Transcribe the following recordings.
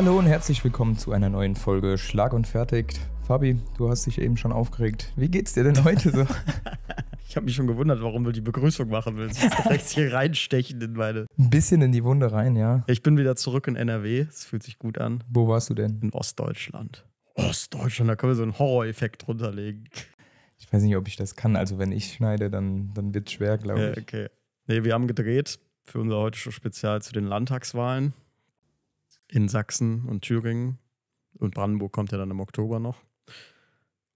Hallo und herzlich willkommen zu einer neuen Folge Schlag und Fertig. Fabi, du hast dich eben schon aufgeregt. Wie geht's dir denn heute so? ich habe mich schon gewundert, warum du die Begrüßung machen willst. Du direkt hier reinstechen in meine. Ein bisschen in die Wunde rein, ja. Ich bin wieder zurück in NRW. Es fühlt sich gut an. Wo warst du denn? In Ostdeutschland. Ostdeutschland, da können wir so einen Horror-Effekt runterlegen. Ich weiß nicht, ob ich das kann. Also, wenn ich schneide, dann, dann wird es schwer, glaube ich. okay. Nee, wir haben gedreht für unser heutiges Spezial zu den Landtagswahlen in Sachsen und Thüringen. Und Brandenburg kommt ja dann im Oktober noch.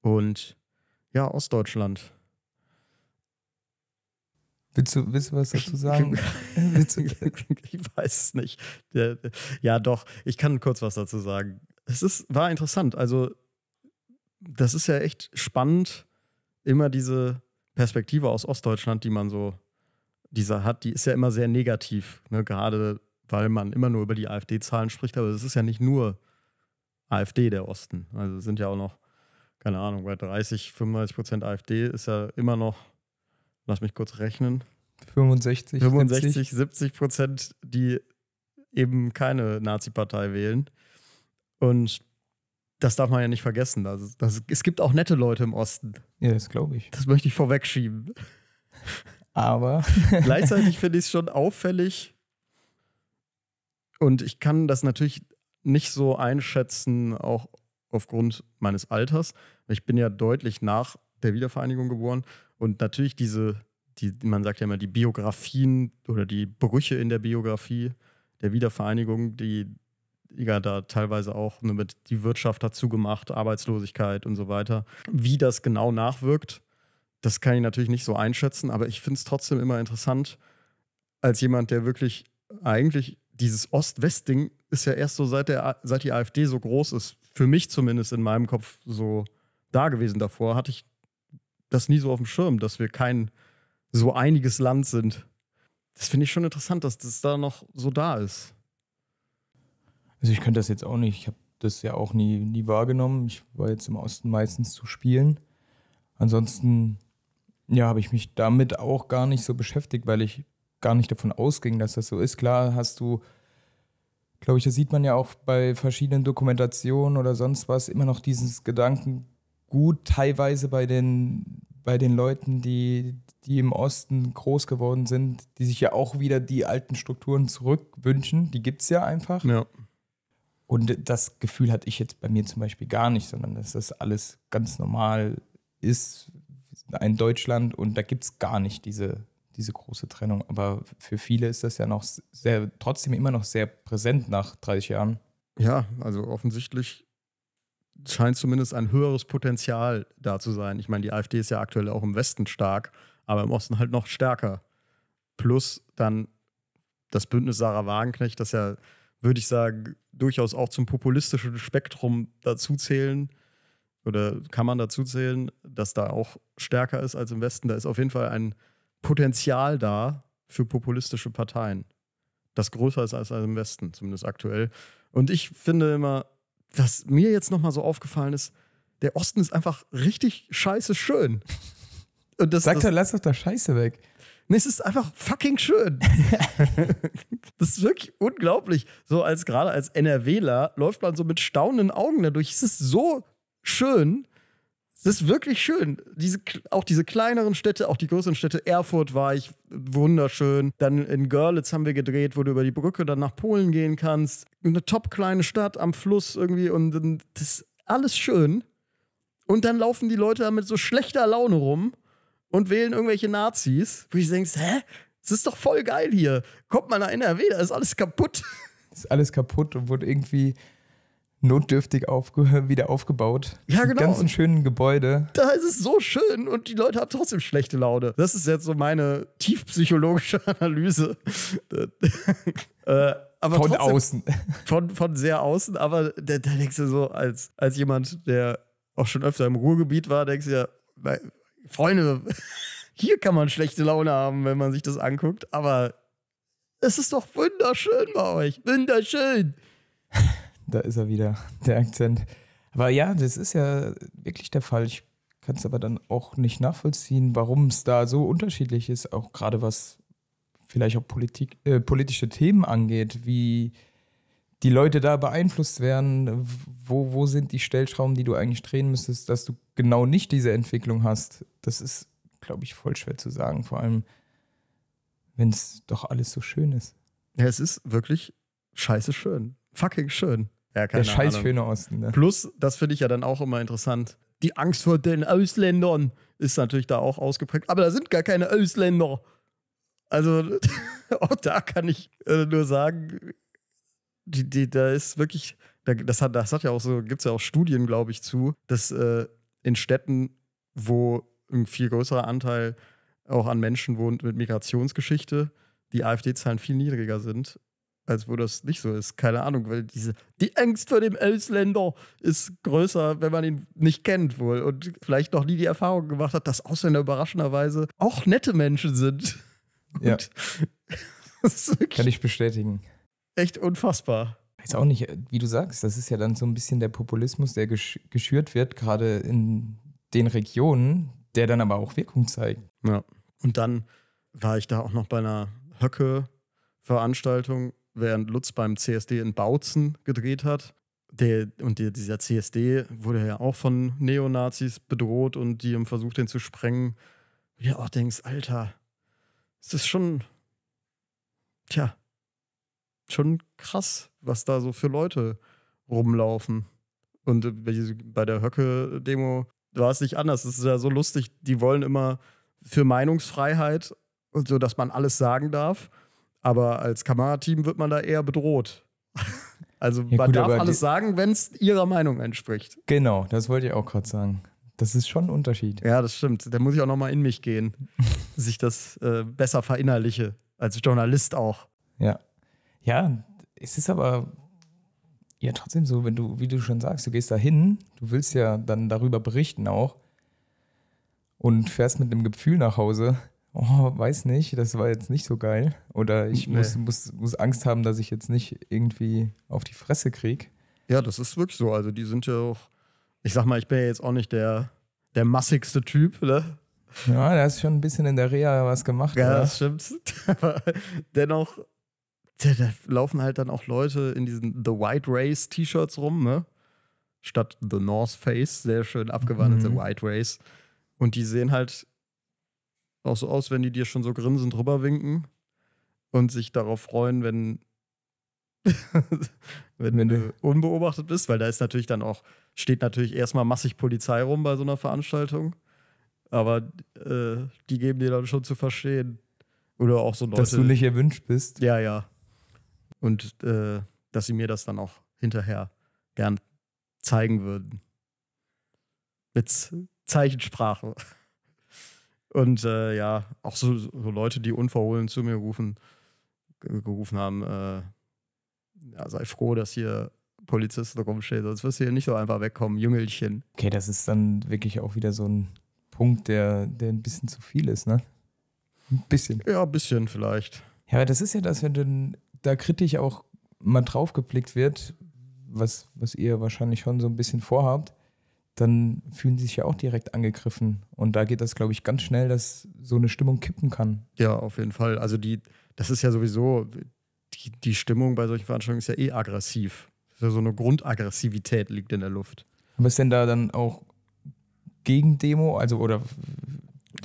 Und ja, Ostdeutschland. Willst du, willst du was dazu sagen? ich weiß es nicht. Ja, doch, ich kann kurz was dazu sagen. Es ist, war interessant. Also, das ist ja echt spannend, immer diese Perspektive aus Ostdeutschland, die man so dieser hat, die ist ja immer sehr negativ. Ne? Gerade weil man immer nur über die AfD-Zahlen spricht, aber es ist ja nicht nur AfD der Osten. Also sind ja auch noch, keine Ahnung, bei 30, 35 Prozent AfD ist ja immer noch, lass mich kurz rechnen. 65, 65 70, Prozent, die eben keine Nazi-Partei wählen. Und das darf man ja nicht vergessen. Also, das, es gibt auch nette Leute im Osten. Ja, das glaube ich. Das möchte ich vorwegschieben. Aber. Gleichzeitig finde ich es schon auffällig, und ich kann das natürlich nicht so einschätzen, auch aufgrund meines Alters. Ich bin ja deutlich nach der Wiedervereinigung geboren und natürlich diese, die, man sagt ja immer, die Biografien oder die Brüche in der Biografie der Wiedervereinigung, die ja da teilweise auch nur mit die Wirtschaft dazu gemacht, Arbeitslosigkeit und so weiter. Wie das genau nachwirkt, das kann ich natürlich nicht so einschätzen, aber ich finde es trotzdem immer interessant, als jemand, der wirklich eigentlich dieses Ost-West-Ding ist ja erst so seit, der, seit die AfD so groß ist, für mich zumindest in meinem Kopf so da gewesen davor, hatte ich das nie so auf dem Schirm, dass wir kein so einiges Land sind. Das finde ich schon interessant, dass das da noch so da ist. Also ich könnte das jetzt auch nicht. Ich habe das ja auch nie, nie wahrgenommen. Ich war jetzt im Osten meistens zu spielen. Ansonsten, ja, habe ich mich damit auch gar nicht so beschäftigt, weil ich gar nicht davon ausging, dass das so ist. Klar hast du, glaube ich, das sieht man ja auch bei verschiedenen Dokumentationen oder sonst was, immer noch dieses Gedanken gut teilweise bei den, bei den Leuten, die, die im Osten groß geworden sind, die sich ja auch wieder die alten Strukturen zurückwünschen. Die gibt es ja einfach. Ja. Und das Gefühl hatte ich jetzt bei mir zum Beispiel gar nicht, sondern dass das alles ganz normal ist, ein Deutschland und da gibt es gar nicht diese diese große Trennung. Aber für viele ist das ja noch sehr, trotzdem immer noch sehr präsent nach 30 Jahren. Ja, also offensichtlich scheint zumindest ein höheres Potenzial da zu sein. Ich meine, die AfD ist ja aktuell auch im Westen stark, aber im Osten halt noch stärker. Plus dann das Bündnis Sarah Wagenknecht, das ja, würde ich sagen, durchaus auch zum populistischen Spektrum dazu zählen oder kann man dazu zählen, dass da auch stärker ist als im Westen. Da ist auf jeden Fall ein Potenzial da für populistische Parteien, das größer ist als im Westen, zumindest aktuell. Und ich finde immer, was mir jetzt nochmal so aufgefallen ist, der Osten ist einfach richtig scheiße schön. Und das, Sag doch, das, lass doch da Scheiße weg. Nee, es ist einfach fucking schön. das ist wirklich unglaublich. So als gerade als NRWler läuft man so mit staunenden Augen dadurch. Es ist so schön. Es ist wirklich schön. Diese, auch diese kleineren Städte, auch die größeren Städte. Erfurt war ich wunderschön. Dann in Görlitz haben wir gedreht, wo du über die Brücke dann nach Polen gehen kannst. Eine top kleine Stadt am Fluss irgendwie und das ist alles schön. Und dann laufen die Leute da mit so schlechter Laune rum und wählen irgendwelche Nazis, wo ich denkst, hä? Es ist doch voll geil hier. Kommt mal nach NRW, da ist alles kaputt. Ist alles kaputt und wurde irgendwie notdürftig aufge wieder aufgebaut. Ja, genau. Ganz ganzen schönen Gebäude. Da ist es so schön und die Leute haben trotzdem schlechte Laune. Das ist jetzt so meine tiefpsychologische Analyse. äh, aber von trotzdem, außen. Von, von sehr außen, aber da, da, denkst du so, als, als jemand, der auch schon öfter im Ruhrgebiet war, denkst du ja, Freunde, hier kann man schlechte Laune haben, wenn man sich das anguckt, aber es ist doch wunderschön bei euch. Wunderschön da ist er wieder, der Akzent. Aber ja, das ist ja wirklich der Fall. Ich kann es aber dann auch nicht nachvollziehen, warum es da so unterschiedlich ist, auch gerade was vielleicht auch Politik, äh, politische Themen angeht, wie die Leute da beeinflusst werden, wo, wo sind die Stellschrauben, die du eigentlich drehen müsstest, dass du genau nicht diese Entwicklung hast. Das ist, glaube ich, voll schwer zu sagen, vor allem wenn es doch alles so schön ist. Ja, es ist wirklich scheiße schön fucking schön. Ja, keine Der scheiß schöne Osten. Ne? Plus, das finde ich ja dann auch immer interessant. Die Angst vor den Ausländern ist natürlich da auch ausgeprägt. Aber da sind gar keine Ausländer. Also, auch da kann ich äh, nur sagen, die, die, da ist wirklich, das hat, das hat ja auch so, gibt es ja auch Studien, glaube ich, zu, dass äh, in Städten, wo ein viel größerer Anteil auch an Menschen wohnt mit Migrationsgeschichte, die AfD-Zahlen viel niedriger sind als wo das nicht so ist. Keine Ahnung, weil diese, die Angst vor dem Elsländer ist größer, wenn man ihn nicht kennt wohl und vielleicht noch nie die Erfahrung gemacht hat, dass Ausländer überraschenderweise auch nette Menschen sind. Und ja. Kann ich bestätigen. Echt unfassbar. Weiß auch nicht, wie du sagst, das ist ja dann so ein bisschen der Populismus, der gesch geschürt wird, gerade in den Regionen, der dann aber auch Wirkung zeigt. Ja. Und dann war ich da auch noch bei einer Höcke-Veranstaltung während Lutz beim CSD in Bautzen gedreht hat. Der, und der, dieser CSD wurde ja auch von Neonazis bedroht und die haben versucht, den zu sprengen. Wie du auch denkst, Alter, es ist schon, tja, schon krass, was da so für Leute rumlaufen. Und bei der Höcke-Demo war es nicht anders. Es ist ja so lustig, die wollen immer für Meinungsfreiheit und so, dass man alles sagen darf. Aber als Kamerateam wird man da eher bedroht. Also ja, man gut, darf alles sagen, wenn es ihrer Meinung entspricht. Genau, das wollte ich auch gerade sagen. Das ist schon ein Unterschied. Ja, das stimmt. Da muss ich auch nochmal in mich gehen, dass ich das äh, besser verinnerliche, als Journalist auch. Ja. Ja, es ist aber ja trotzdem so, wenn du, wie du schon sagst, du gehst da hin, du willst ja dann darüber berichten auch und fährst mit einem Gefühl nach Hause, oh, weiß nicht, das war jetzt nicht so geil. Oder ich nee. muss, muss, muss Angst haben, dass ich jetzt nicht irgendwie auf die Fresse kriege. Ja, das ist wirklich so. Also die sind ja auch, ich sag mal, ich bin ja jetzt auch nicht der, der massigste Typ, ne? Ja, da ist schon ein bisschen in der Reha was gemacht. Ja, oder? das stimmt. Aber dennoch, da, laufen halt dann auch Leute in diesen The White Race T-Shirts rum, ne? Statt The North Face, sehr schön abgewandelt, mhm. The White Race. Und die sehen halt auch so aus, wenn die dir schon so grinsend rüberwinken und sich darauf freuen, wenn, wenn, wenn du unbeobachtet bist, weil da ist natürlich dann auch, steht natürlich erstmal massig Polizei rum bei so einer Veranstaltung. Aber äh, die geben dir dann schon zu verstehen. Oder auch so Leute. Dass du nicht erwünscht bist. Ja, ja. Und äh, dass sie mir das dann auch hinterher gern zeigen würden. Mit Zeichensprache. Und äh, ja, auch so, so, Leute, die unverhohlen zu mir rufen, gerufen haben, äh, ja, sei froh, dass hier Polizisten rumstehen, sonst wirst du hier nicht so einfach wegkommen, Jüngelchen. Okay, das ist dann wirklich auch wieder so ein Punkt, der, der ein bisschen zu viel ist, ne? Ein bisschen. Ja, ein bisschen vielleicht. Ja, aber das ist ja das, wenn du da kritisch auch mal drauf geblickt wird, was, was ihr wahrscheinlich schon so ein bisschen vorhabt, dann fühlen sie sich ja auch direkt angegriffen. Und da geht das, glaube ich, ganz schnell, dass so eine Stimmung kippen kann. Ja, auf jeden Fall. Also die, das ist ja sowieso, die, die Stimmung bei solchen Veranstaltungen ist ja eh aggressiv. Ja so eine Grundaggressivität liegt in der Luft. Aber ist denn da dann auch Gegendemo, also oder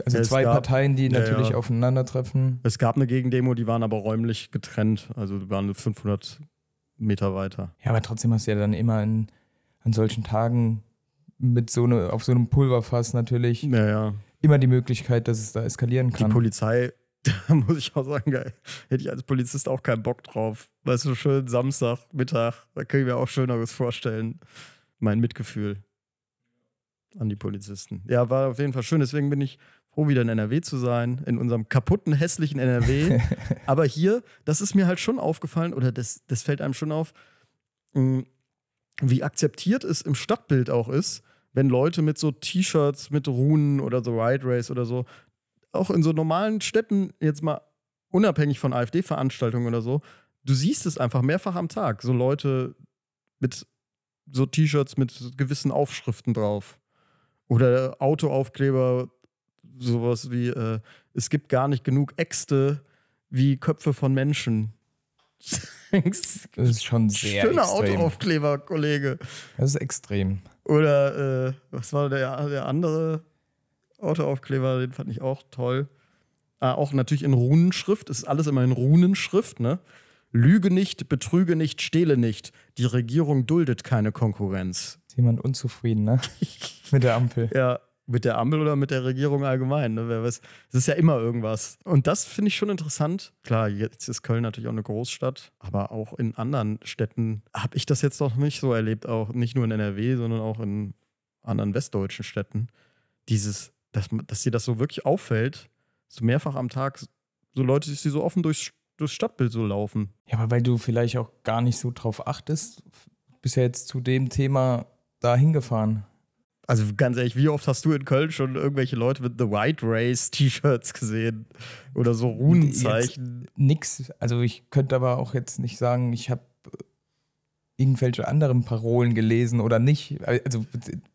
also zwei gab, Parteien, die natürlich ja, ja. aufeinandertreffen. Es gab eine Gegendemo, die waren aber räumlich getrennt, also die waren 500 Meter weiter. Ja, aber trotzdem hast du ja dann immer in, an solchen Tagen mit so eine, auf so einem Pulverfass natürlich naja. immer die Möglichkeit, dass es da eskalieren kann. Die Polizei, da muss ich auch sagen, geil, hätte ich als Polizist auch keinen Bock drauf. Weißt du, schön Samstag, Mittag, da können wir auch Schöneres vorstellen. Mein Mitgefühl an die Polizisten. Ja, war auf jeden Fall schön. Deswegen bin ich froh, wieder in NRW zu sein, in unserem kaputten, hässlichen NRW. Aber hier, das ist mir halt schon aufgefallen, oder das, das fällt einem schon auf, mm, wie akzeptiert es im Stadtbild auch ist, wenn Leute mit so T-Shirts mit Runen oder so Ride Race oder so, auch in so normalen Städten, jetzt mal unabhängig von AfD-Veranstaltungen oder so, du siehst es einfach mehrfach am Tag. So Leute mit so T-Shirts mit gewissen Aufschriften drauf. Oder Autoaufkleber, sowas wie, äh, es gibt gar nicht genug Äxte wie Köpfe von Menschen. das ist schon sehr Schöner extrem. Autoaufkleber, Kollege. Das ist extrem. Oder äh, was war der, der andere Autoaufkleber? Den fand ich auch toll. Ah, auch natürlich in Runenschrift. Es ist alles immer in Runenschrift, ne? Lüge nicht, betrüge nicht, stehle nicht. Die Regierung duldet keine Konkurrenz. Ist jemand unzufrieden, ne? Mit der Ampel. ja, mit der Ampel oder mit der Regierung allgemein. Ne? Wer weiß, es ist ja immer irgendwas. Und das finde ich schon interessant. Klar, jetzt ist Köln natürlich auch eine Großstadt, aber auch in anderen Städten habe ich das jetzt noch nicht so erlebt, auch nicht nur in NRW, sondern auch in anderen westdeutschen Städten. Dieses, dass, dass dir das so wirklich auffällt, so mehrfach am Tag, so Leute, die so offen durchs, durchs Stadtbild so laufen. Ja, aber weil du vielleicht auch gar nicht so drauf achtest, bist ja jetzt zu dem Thema da hingefahren. Also ganz ehrlich, wie oft hast du in Köln schon irgendwelche Leute mit The White Race T-Shirts gesehen oder so Runenzeichen? Jetzt nix. Also ich könnte aber auch jetzt nicht sagen, ich habe äh, irgendwelche anderen Parolen gelesen oder nicht. Also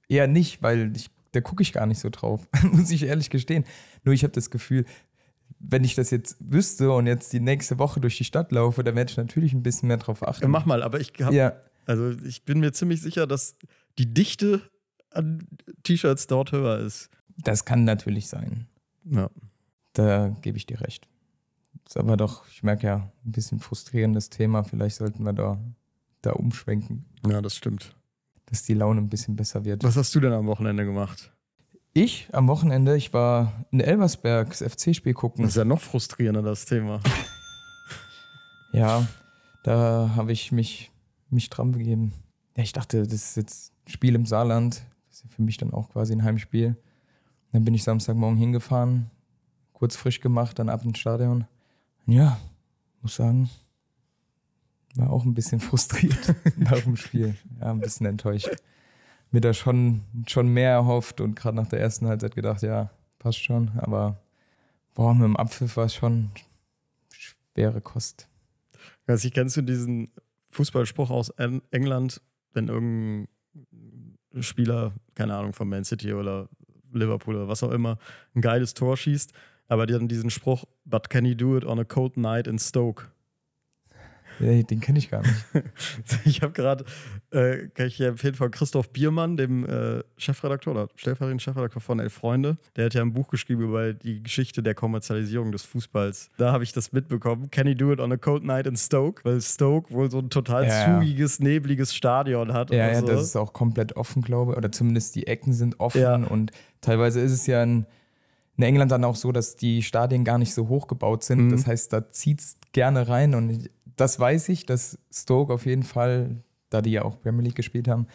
eher nicht, weil ich, da gucke ich gar nicht so drauf, muss ich ehrlich gestehen. Nur ich habe das Gefühl, wenn ich das jetzt wüsste und jetzt die nächste Woche durch die Stadt laufe, dann werde ich natürlich ein bisschen mehr drauf achten. mach mal, aber ich habe, ja. also ich bin mir ziemlich sicher, dass die Dichte an T-Shirts dort höher ist. Das kann natürlich sein. Ja. Da gebe ich dir recht. Ist aber doch, ich merke ja, ein bisschen frustrierendes Thema. Vielleicht sollten wir da, da umschwenken. Ja, das stimmt. Dass die Laune ein bisschen besser wird. Was hast du denn am Wochenende gemacht? Ich am Wochenende, ich war in Elversberg FC-Spiel gucken. Das ist ja noch frustrierender, das Thema. ja, da habe ich mich, mich dran begeben. Ja, ich dachte, das ist jetzt ein Spiel im Saarland. Das ist für mich dann auch quasi ein Heimspiel. dann bin ich Samstagmorgen hingefahren, kurz frisch gemacht, dann ab ins Stadion. ja, muss sagen, war auch ein bisschen frustriert nach dem Spiel. Ja, ein bisschen enttäuscht. Mir da schon, schon mehr erhofft und gerade nach der ersten Halbzeit gedacht, ja, passt schon. Aber boah, mit dem Apfel war es schon schwere Kost. Also, kennst du diesen Fußballspruch aus England, wenn irgendein Spieler, keine Ahnung, von Man City oder Liverpool oder was auch immer, ein geiles Tor schießt, aber die hatten diesen Spruch, but can he do it on a cold night in Stoke? den kenne ich gar nicht. ich habe gerade, äh, kann ich dir empfehlen, von Christoph Biermann, dem äh, Chefredakteur oder stellvertretenden Chefredakteur von Elf Freunde. Der hat ja ein Buch geschrieben über die Geschichte der Kommerzialisierung des Fußballs. Da habe ich das mitbekommen. Can he do it on a cold night in Stoke? Weil Stoke wohl so ein total ja, zugiges, ja. nebliges Stadion hat. Ja, ja so. das ist auch komplett offen, glaube ich. Oder zumindest die Ecken sind offen. Ja. Und teilweise ist es ja ein in England dann auch so, dass die Stadien gar nicht so hoch gebaut sind. Mhm. Das heißt, da zieht es gerne rein. Und das weiß ich, dass Stoke auf jeden Fall, da die ja auch Premier League gespielt haben,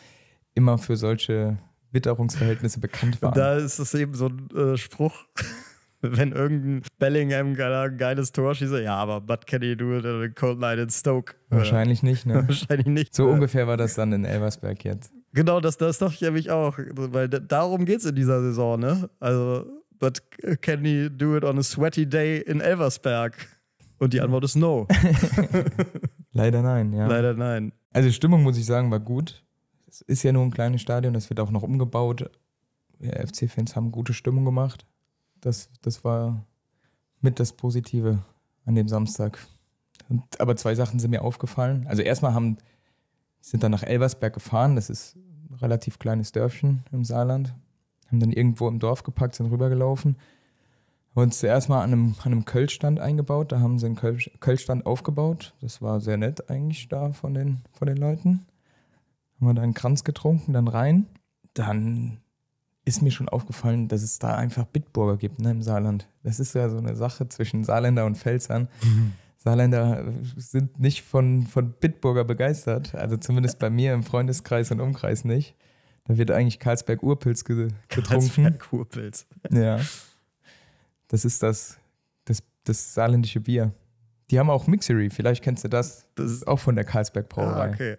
immer für solche Witterungsverhältnisse bekannt waren. Da ist es eben so ein äh, Spruch. Wenn irgendein Bellingham ein geiles Tor schießt, ja, aber what can he do it in a cold night in Stoke? Äh, wahrscheinlich nicht, ne? Wahrscheinlich nicht. So äh. ungefähr war das dann in Elversberg jetzt. Genau, das, das dachte ich nämlich auch, weil darum geht es in dieser Saison, ne? Also, but can he do it on a sweaty day in Elversberg? Und die Antwort ist no. Leider nein, ja. Leider nein. Also Stimmung, muss ich sagen, war gut. Es ist ja nur ein kleines Stadion, das wird auch noch umgebaut. Ja, FC-Fans haben gute Stimmung gemacht. Das, das war mit das Positive an dem Samstag. Und, aber zwei Sachen sind mir aufgefallen. Also erstmal haben, sind dann nach Elversberg gefahren, das ist ein relativ kleines Dörfchen im Saarland. Haben dann irgendwo im Dorf gepackt, sind rübergelaufen. Und zuerst mal an einem, an einem Kölschstand eingebaut. Da haben sie einen Kölsch, Kölschstand aufgebaut. Das war sehr nett eigentlich da von den, von den Leuten. Haben wir da einen Kranz getrunken, dann rein. Dann ist mir schon aufgefallen, dass es da einfach Bitburger gibt ne, im Saarland. Das ist ja so eine Sache zwischen Saarländer und Pfälzern. Saarländer sind nicht von, von Bitburger begeistert. Also zumindest bei mir im Freundeskreis und Umkreis nicht. Da wird eigentlich Karlsberg-Urpilz getrunken. Karlsberg-Urpilz. Ja. Das ist das, das, das saarländische Bier. Die haben auch Mixery, vielleicht kennst du das. Das ist auch von der Karlsberg Brauerei. Ah, okay.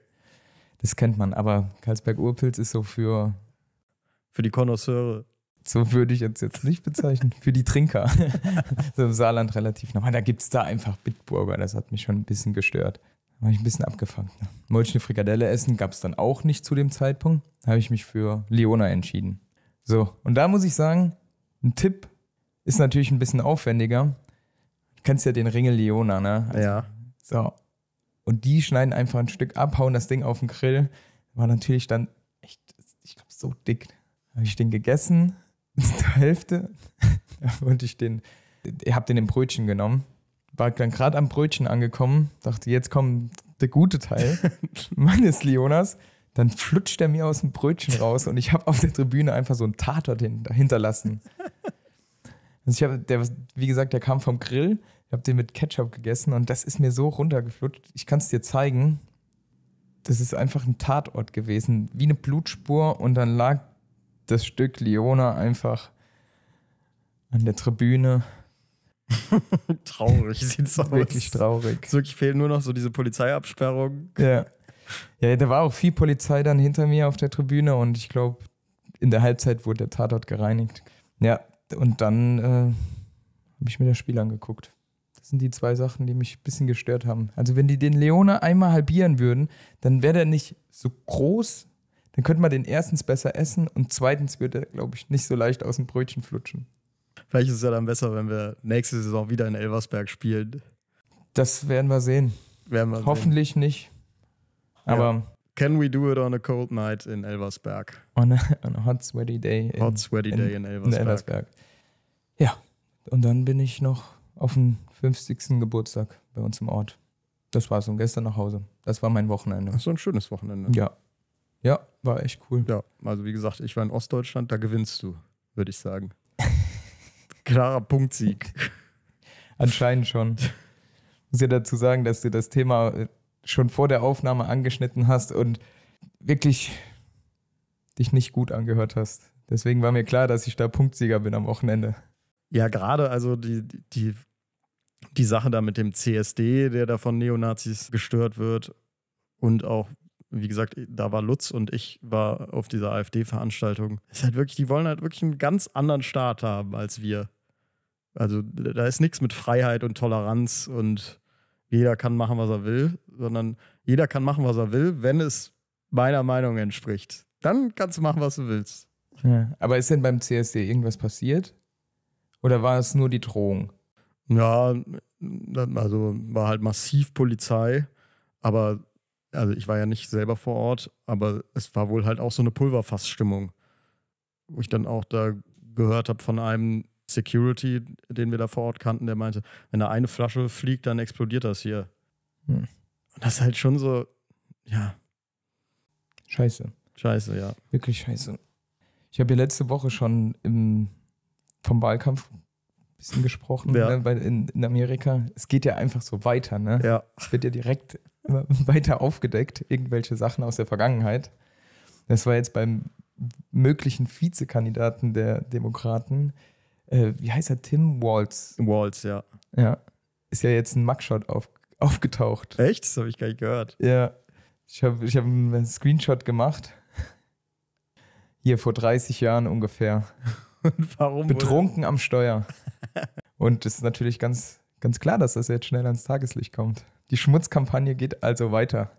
Das kennt man, aber Karlsberg Urpilz ist so für. Für die Konnoisseure. So würde ich jetzt jetzt nicht bezeichnen. für die Trinker. so im Saarland relativ normal. Da gibt es da einfach Bitburger. Das hat mich schon ein bisschen gestört. Da war ich ein bisschen abgefangen. Ne? Wollte eine Frikadelle essen, gab es dann auch nicht zu dem Zeitpunkt. Da habe ich mich für Leona entschieden. So, und da muss ich sagen, ein Tipp ist natürlich ein bisschen aufwendiger. Du kennst ja den Ringel Leona, ne? Also, ja. So. Und die schneiden einfach ein Stück ab, hauen das Ding auf den Grill. War natürlich dann echt, ich glaube, so dick. Habe ich den gegessen, zur Hälfte. Und ich den, ich habe den im Brötchen genommen. War dann gerade am Brötchen angekommen, dachte, jetzt kommt der gute Teil meines Leonas dann flutscht er mir aus dem Brötchen raus und ich habe auf der Tribüne einfach so einen Tatort hinterlassen. Also ich habe, der, wie gesagt, der kam vom Grill. Ich habe den mit Ketchup gegessen und das ist mir so runtergeflutscht. Ich kann es dir zeigen. Das ist einfach ein Tatort gewesen, wie eine Blutspur und dann lag das Stück Leona einfach an der Tribüne. traurig sieht sieht's aus. Wirklich traurig. Es wirklich fehlen nur noch so diese Polizeiabsperrung. Ja. Ja, da war auch viel Polizei dann hinter mir auf der Tribüne und ich glaube, in der Halbzeit wurde der Tatort gereinigt. Ja, und dann äh, habe ich mir das Spiel angeguckt. Das sind die zwei Sachen, die mich ein bisschen gestört haben. Also, wenn die den Leone einmal halbieren würden, dann wäre der nicht so groß. Dann könnte man den erstens besser essen und zweitens würde er, glaube ich, nicht so leicht aus dem Brötchen flutschen. Vielleicht ist es ja dann besser, wenn wir nächste Saison wieder in Elversberg spielen. Das werden wir sehen. Werden wir Hoffentlich sehen. nicht. Aber Can we do it on a cold night in Elversberg? On a, on a hot sweaty day. In, hot sweaty day in Elversberg. in Elversberg. Ja, und dann bin ich noch auf den 50. Geburtstag bei uns im Ort. Das war's und gestern nach Hause. Das war mein Wochenende. Ach so ein schönes Wochenende. Ja. Ja, war echt cool. Ja, also wie gesagt, ich war in Ostdeutschland, da gewinnst du, würde ich sagen. Klarer Punktsieg. Anscheinend schon. Ich muss ja dazu sagen, dass dir das Thema äh, schon vor der Aufnahme angeschnitten hast und wirklich dich nicht gut angehört hast. Deswegen war mir klar, dass ich da Punktsieger bin am Wochenende. Ja, gerade also die, die, die Sache da mit dem CSD, der da von Neonazis gestört wird und auch, wie gesagt, da war Lutz und ich war auf dieser AfD-Veranstaltung. Ist halt wirklich, die wollen halt wirklich einen ganz anderen Staat haben als wir. Also da ist nichts mit Freiheit und Toleranz und jeder kann machen, was er will, sondern jeder kann machen, was er will, wenn es meiner Meinung entspricht. Dann kannst du machen, was du willst. Ja. Aber ist denn beim CSD irgendwas passiert? Oder war es nur die Drohung? Ja, also war halt massiv Polizei, aber also ich war ja nicht selber vor Ort, aber es war wohl halt auch so eine Pulverfassstimmung, wo ich dann auch da gehört habe von einem, Security, den wir da vor Ort kannten, der meinte, wenn da eine Flasche fliegt, dann explodiert das hier. Hm. Und das ist halt schon so, ja. Scheiße. Scheiße, ja. Wirklich scheiße. Ich habe ja letzte Woche schon im, vom Wahlkampf ein bisschen gesprochen, ja. ne, weil in, in, Amerika, es geht ja einfach so weiter, ne? Ja. Es wird ja direkt weiter aufgedeckt, irgendwelche Sachen aus der Vergangenheit. Das war jetzt beim möglichen Vizekandidaten der Demokraten, äh, wie heißt er, Tim Waltz. Waltz, ja. Ja. Ist ja jetzt ein Mugshot auf, aufgetaucht. Echt? Das habe ich gar nicht gehört. Ja. Ich habe ich hab einen Screenshot gemacht. Hier vor 30 Jahren ungefähr. Und warum? Betrunken am Steuer. Und es ist natürlich ganz, ganz klar, dass das jetzt schnell ans Tageslicht kommt. Die Schmutzkampagne geht also weiter.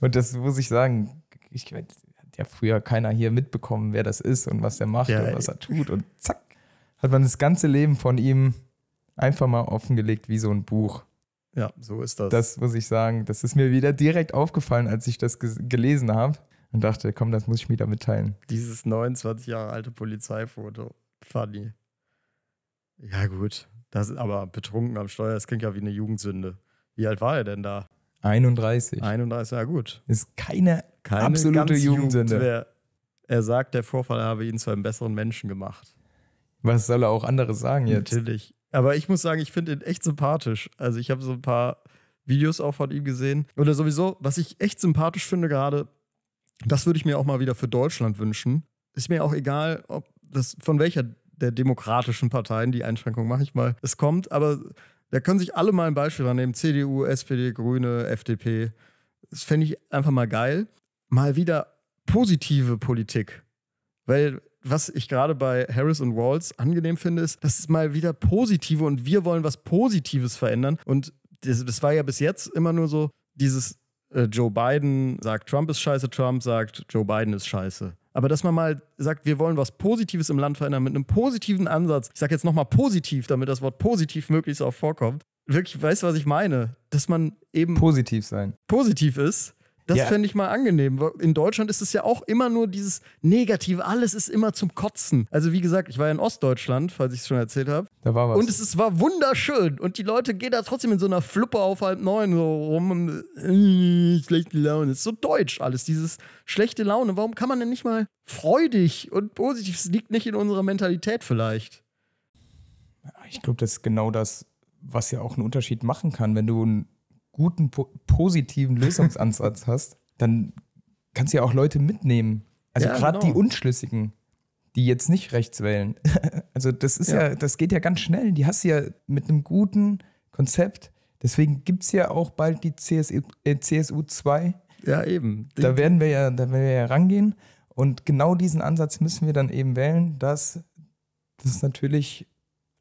Und das muss ich sagen, ich, hat ja früher keiner hier mitbekommen, wer das ist und was er macht ja, und was er tut. Und zack, hat man das ganze Leben von ihm einfach mal offengelegt wie so ein Buch. Ja, so ist das. Das muss ich sagen. Das ist mir wieder direkt aufgefallen, als ich das gelesen habe und dachte, komm, das muss ich mir da mitteilen. Dieses 29 Jahre alte Polizeifoto. Funny. Ja, gut. Das, aber betrunken am Steuer, das klingt ja wie eine Jugendsünde. Wie alt war er denn da? 31. 31, ja gut. Ist keine, keine absolute Jugendsünde. Jugend, er sagt, der Vorfall habe ihn zu einem besseren Menschen gemacht. Was soll er auch anderes sagen jetzt? Natürlich. Aber ich muss sagen, ich finde ihn echt sympathisch. Also ich habe so ein paar Videos auch von ihm gesehen. Oder sowieso, was ich echt sympathisch finde gerade, das würde ich mir auch mal wieder für Deutschland wünschen. Ist mir auch egal, ob das von welcher der demokratischen Parteien, die Einschränkung mache ich mal, es kommt, aber da können sich alle mal ein Beispiel annehmen. CDU, SPD, Grüne, FDP. Das fände ich einfach mal geil. Mal wieder positive Politik. Weil was ich gerade bei Harris und Walls angenehm finde, ist, dass es mal wieder positive und wir wollen was Positives verändern. Und das, das war ja bis jetzt immer nur so dieses äh, Joe Biden sagt, Trump ist scheiße, Trump sagt, Joe Biden ist scheiße. Aber dass man mal sagt, wir wollen was Positives im Land verändern mit einem positiven Ansatz. Ich sage jetzt nochmal positiv, damit das Wort positiv möglichst auch vorkommt. Wirklich, weißt du, was ich meine? Dass man eben. Positiv sein. Positiv ist das ja. fände ich mal angenehm. In Deutschland ist es ja auch immer nur dieses Negative. Alles ist immer zum Kotzen. Also, wie gesagt, ich war ja in Ostdeutschland, falls ich es schon erzählt habe. Da war was. Und es, es, war wunderschön. Und die Leute gehen da trotzdem in so einer Fluppe auf halb neun so rum und äh, schlechte Laune. Es Ist so deutsch alles, dieses schlechte Laune. Warum kann man denn nicht mal freudig und positiv? Es liegt nicht in unserer Mentalität vielleicht. Ich glaube, das ist genau das, was ja auch einen Unterschied machen kann, wenn du ein guten, po positiven Lösungsansatz hast, dann kannst du ja auch Leute mitnehmen. Also ja, gerade genau. die Unschlüssigen, die jetzt nicht rechts wählen. also das ist ja. ja. das geht ja ganz schnell. Die hast du ja mit einem guten Konzept. Deswegen gibt es ja auch bald die CSU, äh, CSU 2. Ja, eben. Da werden wir ja, da werden wir ja rangehen. Und genau diesen Ansatz müssen wir dann eben wählen, dass das natürlich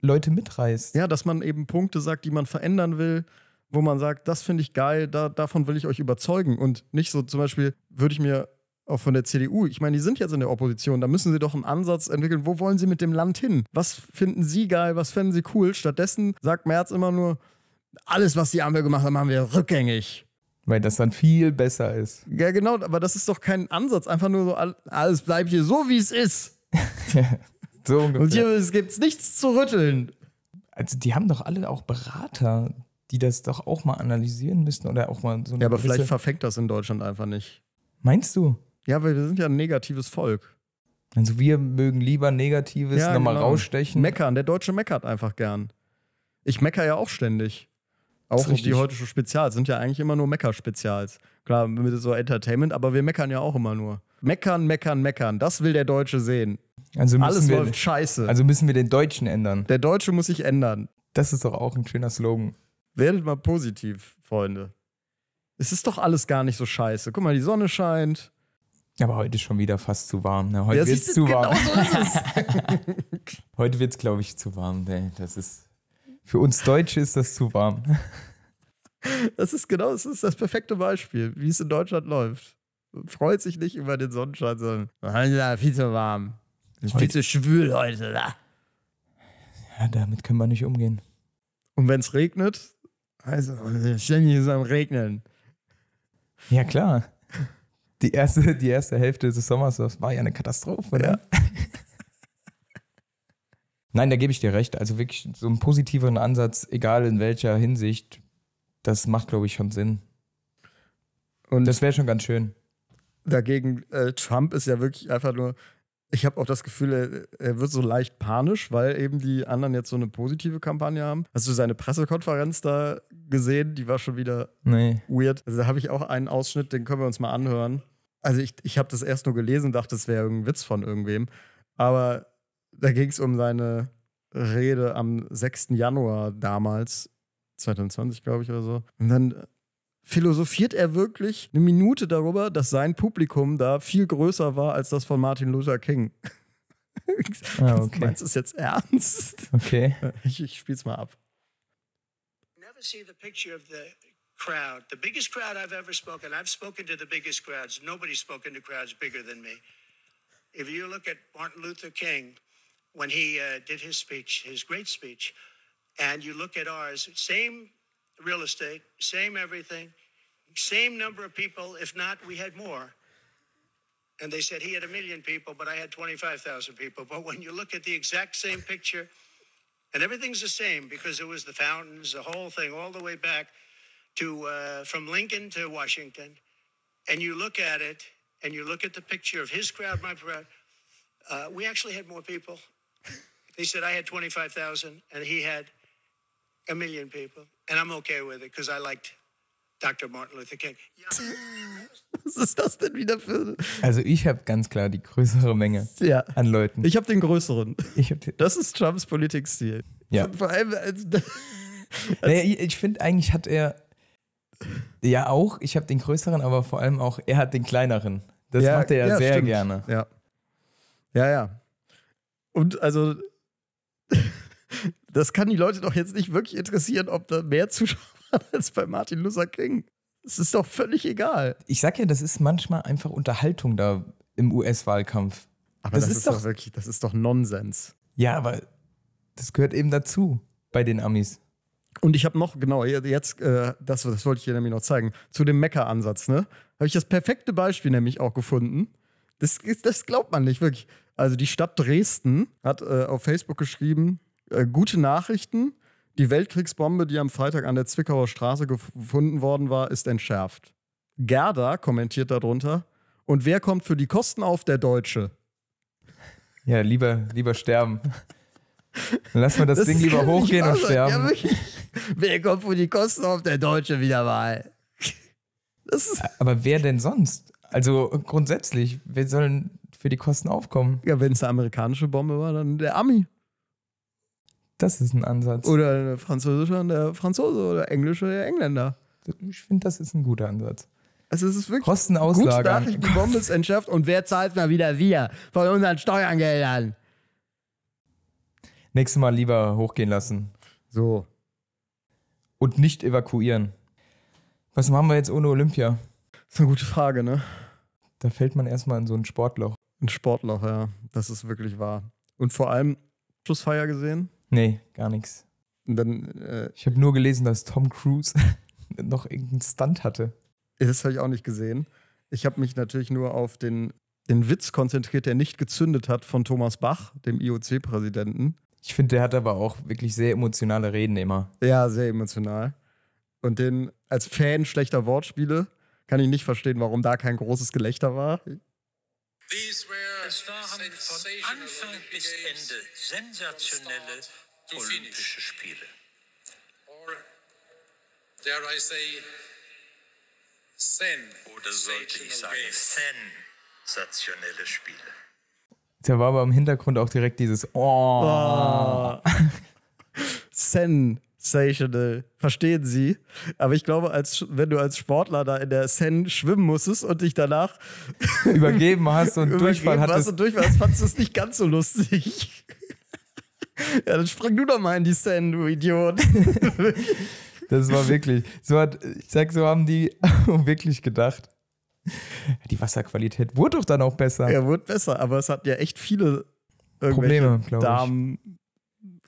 Leute mitreißt. Ja, dass man eben Punkte sagt, die man verändern will wo man sagt, das finde ich geil, da, davon will ich euch überzeugen. Und nicht so zum Beispiel, würde ich mir auch von der CDU, ich meine, die sind jetzt in der Opposition, da müssen sie doch einen Ansatz entwickeln, wo wollen sie mit dem Land hin? Was finden sie geil, was fänden sie cool? Stattdessen sagt Merz immer nur, alles, was die Ampel gemacht haben, haben wir rückgängig. Weil das dann viel besser ist. Ja, genau, aber das ist doch kein Ansatz. Einfach nur so, alles bleibt hier so, wie es ist. so ungefähr. Und hier gibt es nichts zu rütteln. Also, die haben doch alle auch Berater, die das doch auch mal analysieren müssten oder auch mal so eine Ja, aber vielleicht verfängt das in Deutschland einfach nicht. Meinst du? Ja, weil wir sind ja ein negatives Volk. Also wir mögen lieber Negatives ja, nochmal genau. rausstechen. Meckern, der Deutsche meckert einfach gern. Ich meckere ja auch ständig. Auch nicht die heutige Spezials, sind ja eigentlich immer nur Mecker-Spezials. Klar, mit so Entertainment, aber wir meckern ja auch immer nur. Meckern, meckern, meckern, das will der Deutsche sehen. Also Alles wir, läuft scheiße. Also müssen wir den Deutschen ändern. Der Deutsche muss sich ändern. Das ist doch auch ein schöner Slogan. Werdet mal positiv, Freunde. Es ist doch alles gar nicht so scheiße. Guck mal, die Sonne scheint. Aber heute ist schon wieder fast zu warm. Ne? Heute ja, wird es zu warm. Genau so heute wird es, glaube ich, zu warm. Ne? Das ist, für uns Deutsche ist das zu warm. Das ist genau das, ist das perfekte Beispiel, wie es in Deutschland läuft. Man freut sich nicht über den Sonnenschein, sondern ja, viel zu warm. Ist viel zu schwül heute. Ja, damit können wir nicht umgehen. Und wenn es regnet, also, ständig ist es am Regnen. Ja, klar. Die erste, die erste Hälfte des Sommers das war ja eine Katastrophe, oder? Ja. Nein, da gebe ich dir recht. Also wirklich so einen positiveren Ansatz, egal in welcher Hinsicht, das macht, glaube ich, schon Sinn. Und das wäre schon ganz schön. Dagegen, äh, Trump ist ja wirklich einfach nur ich habe auch das Gefühl, er wird so leicht panisch, weil eben die anderen jetzt so eine positive Kampagne haben. Hast du seine Pressekonferenz da gesehen? Die war schon wieder nee. weird. Also da habe ich auch einen Ausschnitt, den können wir uns mal anhören. Also ich, ich habe das erst nur gelesen, dachte, es wäre irgendein Witz von irgendwem. Aber da ging es um seine Rede am 6. Januar damals, 2020 glaube ich oder so. Und dann philosophiert er wirklich eine Minute darüber, dass sein Publikum da viel größer war als das von Martin Luther King. ah, okay. Meinst du es jetzt ernst? Okay. Ich, ich spiel's mal ab. Never see the picture of the crowd. The biggest crowd I've ever spoken. I've spoken to the biggest crowds. Nobody's spoken to crowds bigger than me. If you look at Martin Luther King, when he uh, did his speech, his great speech, and you look at ours, same real estate, same everything, same number of people. If not, we had more. And they said he had a million people, but I had 25,000 people. But when you look at the exact same picture, and everything's the same because it was the fountains, the whole thing, all the way back to uh, from Lincoln to Washington. And you look at it, and you look at the picture of his crowd, my crowd. Uh, we actually had more people. They said I had 25,000, and he had a million people. And I'm okay with it because I liked Dr. Martin Luther King. Was ist das denn wieder für. Also, ich habe ganz klar die größere Menge ja. an Leuten. Ich habe den größeren. Ich hab den das ist Trumps Politikstil. Ja. Vor allem. Als, als naja, ich finde, eigentlich hat er. Ja, auch. Ich habe den größeren, aber vor allem auch, er hat den kleineren. Das ja, macht er ja, sehr stimmt. gerne. Ja. Ja, ja. Und also das kann die Leute doch jetzt nicht wirklich interessieren, ob da mehr Zuschauer waren als bei Martin Luther King. Das ist doch völlig egal. Ich sag ja, das ist manchmal einfach Unterhaltung da im US-Wahlkampf. Aber das, das ist, ist doch, doch wirklich, das ist doch Nonsens. Ja, aber das gehört eben dazu bei den Amis. Und ich habe noch, genau, jetzt, äh, das, das wollte ich dir nämlich noch zeigen, zu dem Mecker-Ansatz, ne? Habe ich das perfekte Beispiel nämlich auch gefunden. Das, das glaubt man nicht, wirklich. Also die Stadt Dresden hat äh, auf Facebook geschrieben, äh, gute Nachrichten. Die Weltkriegsbombe, die am Freitag an der Zwickauer Straße gefunden worden war, ist entschärft. Gerda kommentiert darunter. Und wer kommt für die Kosten auf? Der Deutsche. Ja, lieber, lieber sterben. Dann lassen wir das, das Ding lieber hochgehen und sterben. Ja, wer kommt für die Kosten auf? Der Deutsche wieder mal. Aber wer denn sonst? Also grundsätzlich, wer soll für die Kosten aufkommen? Ja, wenn es eine amerikanische Bombe war, dann der Ami. Das ist ein Ansatz. Oder der Französische und der äh, Franzose oder Englische und äh, der Engländer. Ich finde, das ist ein guter Ansatz. Also es ist wirklich Kostenauslage. Gute Nachricht, die Bombe ist entschärft und wer zahlt mal wieder? Wir von unseren Steuergeldern. Nächstes Mal lieber hochgehen lassen. So. Und nicht evakuieren. Was machen wir jetzt ohne Olympia? Das ist eine gute Frage, ne? Da fällt man erstmal in so ein Sportloch. Ein Sportloch, ja. Das ist wirklich wahr. Und vor allem, Schlussfeier gesehen? Nee, gar nichts. Und dann. Äh, ich habe nur gelesen, dass Tom Cruise noch irgendeinen Stunt hatte. Das habe ich auch nicht gesehen. Ich habe mich natürlich nur auf den, den Witz konzentriert, der nicht gezündet hat, von Thomas Bach, dem IOC-Präsidenten. Ich finde, der hat aber auch wirklich sehr emotionale Reden immer. Ja, sehr emotional. Und den als Fan schlechter Wortspiele kann ich nicht verstehen, warum da kein großes Gelächter war. Es waren von Anfang bis Ende sensationelle Olympische Spiele. Oder sollte ich sagen, sensationelle Spiele. Da war aber im Hintergrund auch direkt dieses Oh. oh. Sen sensational. Äh, verstehen Sie? Aber ich glaube, als, wenn du als Sportler da in der Sen schwimmen musstest und dich danach übergeben hast und übergeben Durchfall hattest. Hast und Durchfall hast, fandst du es nicht ganz so lustig. ja, dann spring du doch mal in die Sen, du Idiot. das war wirklich, so hat, ich sag, so haben die wirklich gedacht. Die Wasserqualität wurde doch dann auch besser. Ja, wurde besser, aber es hat ja echt viele Probleme, glaube ich.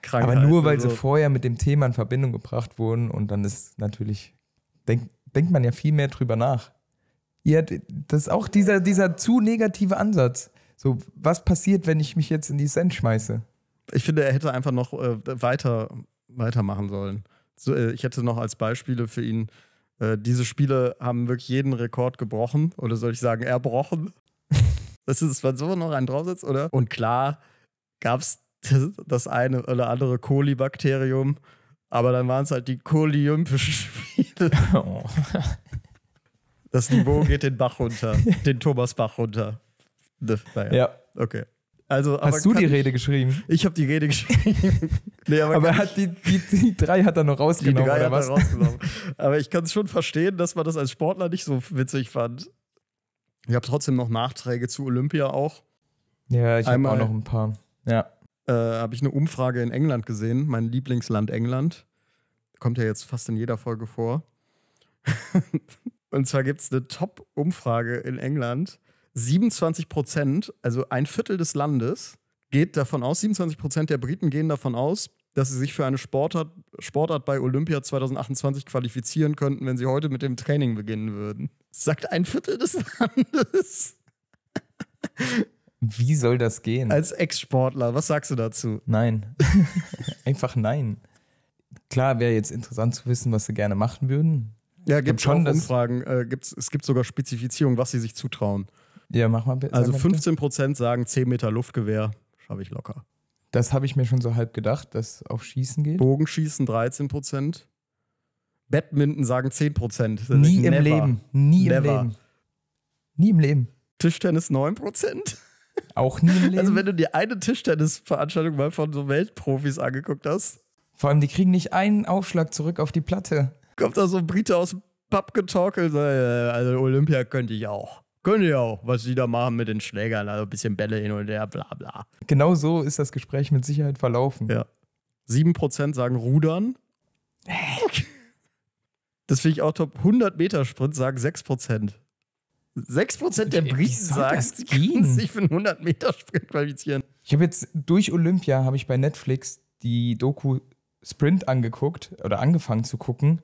Krankheit. Aber nur, weil also. sie vorher mit dem Thema in Verbindung gebracht wurden und dann ist natürlich, denk, denkt man ja viel mehr drüber nach. Ja, das ist auch dieser, dieser zu negative Ansatz. So, was passiert, wenn ich mich jetzt in die Send schmeiße? Ich finde, er hätte einfach noch äh, weiter, weitermachen sollen. So, äh, ich hätte noch als Beispiele für ihn, äh, diese Spiele haben wirklich jeden Rekord gebrochen. Oder soll ich sagen, erbrochen? das ist, war so noch ein draufsitz, oder? Und klar gab es das, das eine oder andere Kolibakterium. Aber dann waren es halt die Kolympischen Spiele. Das Niveau geht den Bach runter, den Thomas Bach runter. Ne, naja. Ja. Okay. Also, Hast du die Rede geschrieben? Ich habe die Rede geschrieben. nee, aber, aber hat die, die, die, drei hat er noch rausgenommen. Die drei hat was? er rausgenommen. Aber ich kann es schon verstehen, dass man das als Sportler nicht so witzig fand. Ich habe trotzdem noch Nachträge zu Olympia auch. Ja, ich habe auch noch ein paar. Ja. Äh, habe ich eine Umfrage in England gesehen, mein Lieblingsland England. Kommt ja jetzt fast in jeder Folge vor. Und zwar gibt es eine Top-Umfrage in England. 27 Prozent, also ein Viertel des Landes, geht davon aus, 27 Prozent der Briten gehen davon aus, dass sie sich für eine Sportart, Sportart bei Olympia 2028 qualifizieren könnten, wenn sie heute mit dem Training beginnen würden. sagt ein Viertel des Landes. Wie soll das gehen? Als Ex-Sportler, was sagst du dazu? Nein. Einfach nein. Klar wäre jetzt interessant zu wissen, was sie gerne machen würden. Ja, gibt schon Umfragen. Äh, gibt's, es gibt sogar Spezifizierungen, was sie sich zutrauen. Ja, mach mal also bitte. Also 15 Prozent sagen 10 Meter Luftgewehr, schaffe ich locker. Das habe ich mir schon so halb gedacht, dass auf Schießen geht. Bogenschießen 13 Prozent. Badminton sagen 10 Prozent. Nie im Leben. Nie Never. im Leben. Nie im Leben. Tischtennis 9 Prozent. Auch nie im Leben. Also, wenn du dir eine Tischtennisveranstaltung mal von so Weltprofis angeguckt hast. Vor allem, die kriegen nicht einen Aufschlag zurück auf die Platte. Kommt da so ein Brite aus dem Pub getorkelt. Äh, also, Olympia könnte ich auch. Könnte ich auch, was die da machen mit den Schlägern. Also, ein bisschen Bälle hin und her, bla, bla. Genau so ist das Gespräch mit Sicherheit verlaufen. Ja. 7% sagen Rudern. Das finde ich auch top. 100 Meter Sprint sagen 6%. 6% der Briten sagen, sie können sich für einen 100-Meter-Sprint qualifizieren. Ich habe jetzt durch Olympia, habe ich bei Netflix die Doku Sprint angeguckt oder angefangen zu gucken.